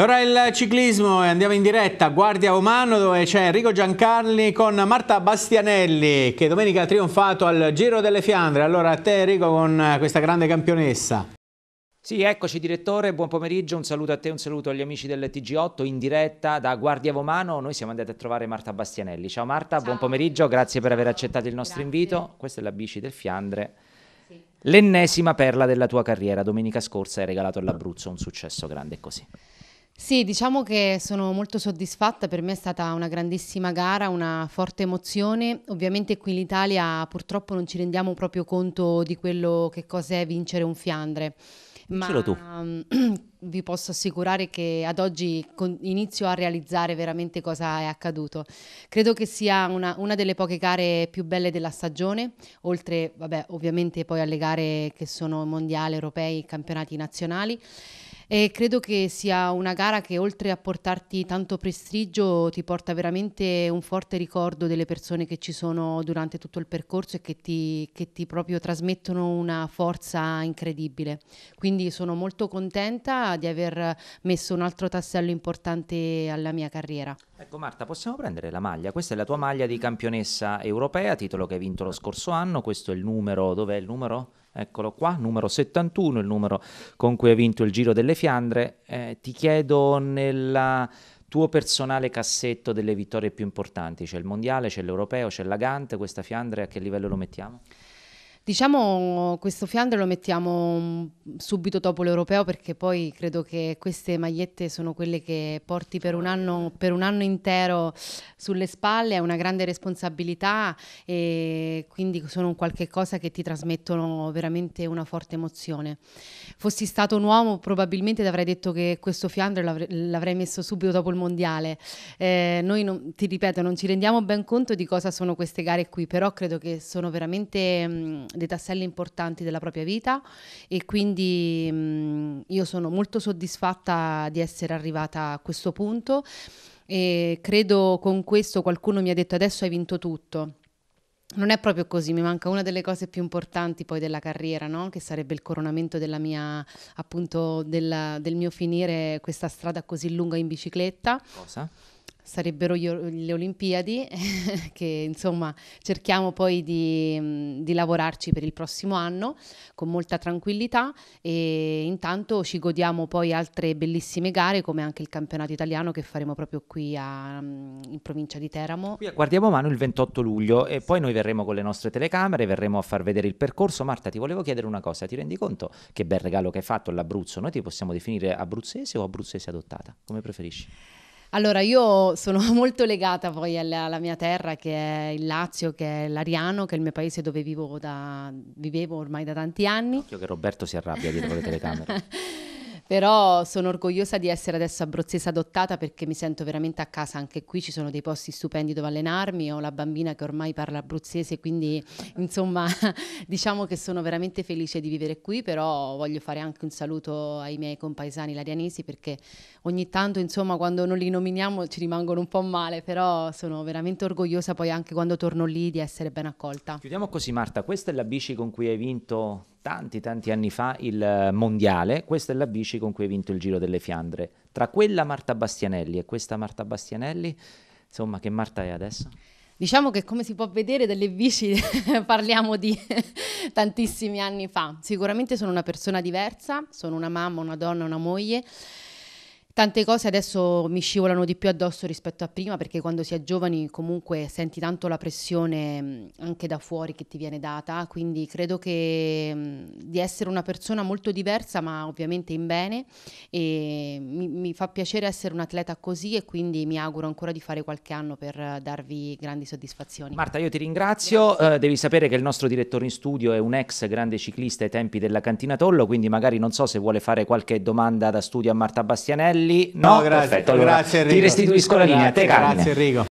E ora il ciclismo e andiamo in diretta a Guardia Romano dove c'è Enrico Giancarli con Marta Bastianelli che domenica ha trionfato al Giro delle Fiandre. Allora a te Enrico con questa grande campionessa. Sì, eccoci direttore, buon pomeriggio, un saluto a te, un saluto agli amici del TG8 in diretta da Guardia Vomano, noi siamo andati a trovare Marta Bastianelli. Ciao Marta, Ciao. buon pomeriggio, grazie per aver accettato il nostro grazie. invito. Questa è la bici del Fiandre, sì. l'ennesima perla della tua carriera, domenica scorsa hai regalato all'Abruzzo un successo grande così. Sì, diciamo che sono molto soddisfatta, per me è stata una grandissima gara, una forte emozione. Ovviamente qui in Italia purtroppo non ci rendiamo proprio conto di quello che cos'è vincere un Fiandre. Dicelo tu. Ma ehm, vi posso assicurare che ad oggi inizio a realizzare veramente cosa è accaduto. Credo che sia una, una delle poche gare più belle della stagione, oltre, vabbè, ovviamente poi alle gare che sono mondiali, europei, campionati nazionali. E credo che sia una gara che oltre a portarti tanto prestigio ti porta veramente un forte ricordo delle persone che ci sono durante tutto il percorso e che ti, che ti proprio trasmettono una forza incredibile. Quindi sono molto contenta di aver messo un altro tassello importante alla mia carriera. Ecco Marta, possiamo prendere la maglia? Questa è la tua maglia di campionessa europea, titolo che hai vinto lo scorso anno, questo è il numero, dov'è il numero? eccolo qua, numero 71, il numero con cui hai vinto il Giro delle Fiandre. Eh, ti chiedo nel tuo personale cassetto delle vittorie più importanti, c'è il Mondiale, c'è l'Europeo, c'è la Gante, questa Fiandre a che livello lo mettiamo? Diciamo questo Fiandre lo mettiamo mm, subito dopo l'europeo perché poi credo che queste magliette sono quelle che porti per un anno, per un anno intero sulle spalle, è una grande responsabilità e quindi sono un qualche cosa che ti trasmettono veramente una forte emozione. Fossi stato un uomo probabilmente ti avrei detto che questo Fiandre l'avre- l'avrei messo subito dopo il mondiale. Eh, noi non, ti ripeto non ci rendiamo ben conto di cosa sono queste gare qui, però credo che sono veramente... Mm, dei tasselli importanti della propria vita e quindi mh, io sono molto soddisfatta di essere arrivata a questo punto e credo con questo qualcuno mi ha detto adesso hai vinto tutto. Non è proprio così, mi manca una delle cose più importanti poi della carriera, no? che sarebbe il coronamento della mia, appunto, della, del mio finire questa strada così lunga in bicicletta. Cosa? sarebbero le Olimpiadi, che insomma cerchiamo poi di, di, lavorarci per il prossimo anno con molta tranquillità e intanto ci godiamo poi altre bellissime gare come anche il campionato italiano che faremo proprio qui a, in provincia di Teramo. Qui a Guardiamo Mano il 28 luglio e poi noi verremo con le nostre telecamere, verremo a far vedere il percorso. Marta ti volevo chiedere una cosa, ti rendi conto che bel regalo che hai fatto all'Abruzzo? Noi ti possiamo definire abruzzese o abruzzese adottata, come preferisci? Allora, io sono molto legata poi alla, alla, mia terra, che è il Lazio, che è l'Ariano, che è il mio paese dove vivo da, vivevo ormai da tanti anni. Occhio che Roberto si arrabbia dietro le telecamere. Però sono orgogliosa di essere adesso abruzzese adottata perché mi sento veramente a casa anche qui, ci sono dei posti stupendi dove allenarmi, ho la bambina che ormai parla abruzzese, quindi insomma diciamo che sono veramente felice di vivere qui, però voglio fare anche un saluto ai miei compaesani larianesi perché ogni tanto insomma quando non li nominiamo ci rimangono un po' male, però sono veramente orgogliosa poi anche quando torno lì di essere ben accolta. Chiudiamo così Marta, questa è la bici con cui hai vinto tanti tanti anni fa il eh, mondiale, questa è la bici con cui hai vinto il Giro delle Fiandre. Tra quella Marta Bastianelli e questa Marta Bastianelli, insomma, che Marta è adesso? Diciamo che come si può vedere dalle bici parliamo di tantissimi anni fa. Sicuramente sono una persona diversa, sono una mamma, una donna, una moglie. Tante cose adesso mi scivolano di più addosso rispetto a prima perché quando si è giovani comunque senti tanto la pressione anche da fuori che ti viene data, quindi credo che di essere una persona molto diversa ma ovviamente in bene e mi, mi fa piacere essere un atleta così e quindi mi auguro ancora di fare qualche anno per darvi grandi soddisfazioni. Marta io ti ringrazio, eh, devi sapere che il nostro direttore in studio è un ex grande ciclista ai tempi della Cantina Tollo, quindi magari non so se vuole fare qualche domanda da studio a Marta Bastianelli Bolli. No, no grazie. Perfetto, allora, grazie Enrico. Ti restituisco la linea, a te Carmine. Grazie Enrico.